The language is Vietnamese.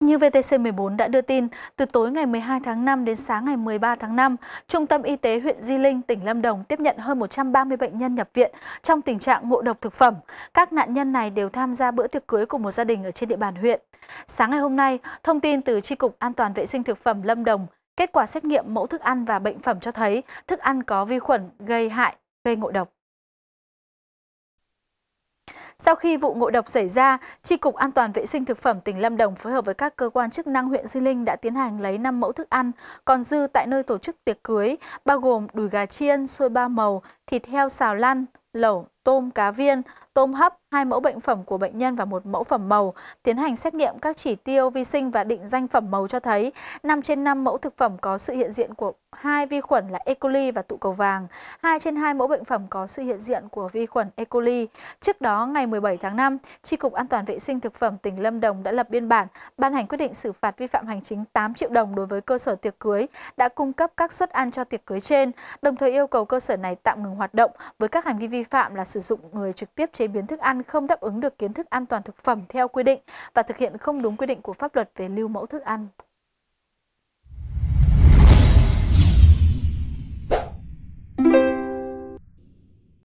Như VTC14 đã đưa tin, từ tối ngày 12 tháng 5 đến sáng ngày 13 tháng 5, Trung tâm Y tế huyện Di Linh, tỉnh Lâm Đồng tiếp nhận hơn 130 bệnh nhân nhập viện trong tình trạng ngộ độc thực phẩm. Các nạn nhân này đều tham gia bữa tiệc cưới của một gia đình ở trên địa bàn huyện. Sáng ngày hôm nay, thông tin từ Tri Cục An toàn Vệ sinh Thực phẩm Lâm Đồng, kết quả xét nghiệm mẫu thức ăn và bệnh phẩm cho thấy thức ăn có vi khuẩn gây hại, gây ngộ độc. Sau khi vụ ngộ độc xảy ra, Tri Cục An toàn Vệ sinh Thực phẩm tỉnh Lâm Đồng phối hợp với các cơ quan chức năng huyện Di Linh đã tiến hành lấy 5 mẫu thức ăn, còn dư tại nơi tổ chức tiệc cưới, bao gồm đùi gà chiên, xôi ba màu, thịt heo xào lăn, lẩu, tôm cá viên, tôm hấp, hai mẫu bệnh phẩm của bệnh nhân và một mẫu phẩm màu, tiến hành xét nghiệm các chỉ tiêu vi sinh và định danh phẩm màu cho thấy 5 trên 5 mẫu thực phẩm có sự hiện diện của hai vi khuẩn là E. coli và tụ cầu vàng, 2 trên 2 mẫu bệnh phẩm có sự hiện diện của vi khuẩn E. coli. Trước đó, ngày 17 tháng 5, Tri Cục An toàn Vệ sinh Thực phẩm tỉnh Lâm Đồng đã lập biên bản, ban hành quyết định xử phạt vi phạm hành chính 8 triệu đồng đối với cơ sở tiệc cưới đã cung cấp các suất ăn cho tiệc cưới trên, đồng thời yêu cầu cơ sở này tạm ngừng hoạt động với các hành vi vi phạm là sử dụng người trực tiếp chế biến thức ăn ăn không đáp ứng được kiến thức an toàn thực phẩm theo quy định và thực hiện không đúng quy định của pháp luật về lưu mẫu thức ăn.